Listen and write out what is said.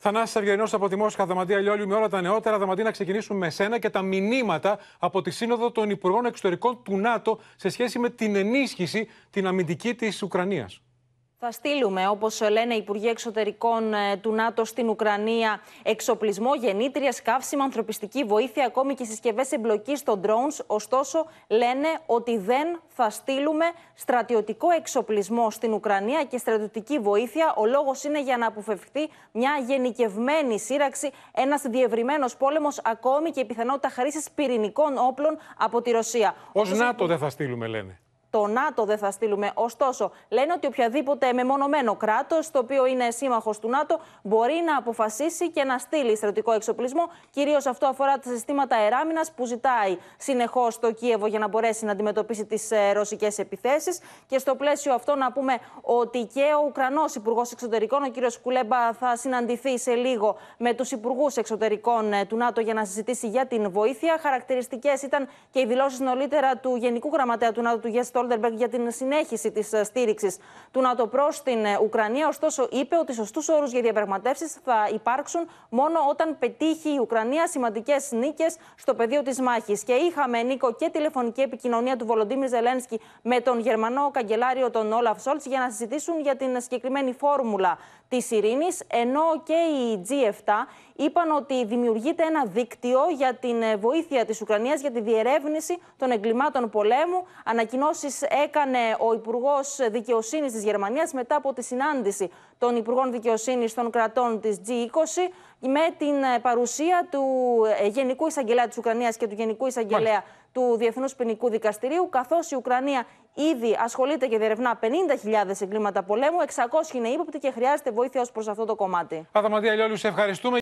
Θανάσης Αυγερινός από τη Μόσχα, Δαματία Λιόλιου, με όλα τα νεότερα. δαμάτια να ξεκινήσουμε με σένα και τα μηνύματα από τη Σύνοδο των Υπουργών Εξωτερικών του ΝΑΤΟ σε σχέση με την ενίσχυση την αμυντική της Ουκρανίας. Θα στείλουμε, όπως λένε οι Υπουργοί Εξωτερικών ε, του ΝΑΤΟ στην Ουκρανία, εξοπλισμό, γεννήτρια, καύσιμα, ανθρωπιστική βοήθεια, ακόμη και συσκευές εμπλοκής των drones. Ωστόσο, λένε ότι δεν θα στείλουμε στρατιωτικό εξοπλισμό στην Ουκρανία και στρατιωτική βοήθεια. Ο λόγος είναι για να αποφευχθεί μια γενικευμένη σύραξη, ένας διευρυμένος πόλεμος, ακόμη και η πιθανότητα χρήσης πυρηνικών όπλων από τη Ρωσία. Ως ΝΑΤΟ δεν θα στείλουμε, λένε το ΝΑΤΟ δεν θα στείλουμε. Ωστόσο, λένε ότι οποιαδήποτε μεμονωμένο κράτος, το οποίο είναι σύμμαχος του ΝΑΤΟ, μπορεί να αποφασίσει και να στείλει στρατιωτικό εξοπλισμό. Κυρίως αυτό αφορά τα συστήματα εράμινας που ζητάει συνεχώς το Κίεβο για να μπορέσει να αντιμετωπίσει τις ε, ρωσικές επιθέσεις. Και στο πλαίσιο αυτό, να πούμε ότι και ο Ουκρανός Υπουργός Εξωτερικών, ο κ. Κουλέμπα, θα συναντηθεί σε λίγο με τους Υπουργούς Εξωτερικών ε, του ΝΑΤΟ για να συζητήσει για την βοήθεια. Χαρακτηριστικές ήταν και οι δηλώσεις νωρίτερα του Γενικού Γραμματέα του ΝΑΤΟ, του Γεστο Στόλτερμπεργκ για την συνέχιση της ε, στήριξης του ΝΑΤΟ προς την ε, Ουκρανία. Ωστόσο, είπε ότι σωστούς όρους για διαπραγματεύσεις θα υπάρξουν μόνο όταν πετύχει η Ουκρανία σημαντικές νίκες στο πεδίο της μάχης. Και είχαμε, Νίκο, και τηλεφωνική επικοινωνία του Βολοντίμιρ Ζελένσκι με τον Γερμανό καγκελάριο τον Όλαφ Σόλτ για να συζητήσουν για την συγκεκριμένη φόρμουλα της ειρήνης, ενώ και η G7 είπαν ότι δημιουργείται ένα δίκτυο για την ε, βοήθεια της Ουκρανίας για τη διερεύνηση των εγκλημάτων πολέμου. Ανακοινώσεις έκανε ο υπουργός Δικαιοσύνης της Γερμανίας μετά από τη συνάντηση των Υπουργών Δικαιοσύνης των κρατών της G20 με την ε, παρουσία του ε, Γενικού Εισαγγελέα της Ουκρανίας και του Γενικού Εισαγγελέα του Διεθνούς Ποινικού Δικαστηρίου, καθώς η Ουκρανία ήδη ασχολείται και διερευνά 50.000 εγκλήματα πολέμου, 600 είναι ύποπτοι και χρειάζεται βοήθεια ως προς αυτό το κομμάτι. Λιόλου, σε ευχαριστούμε.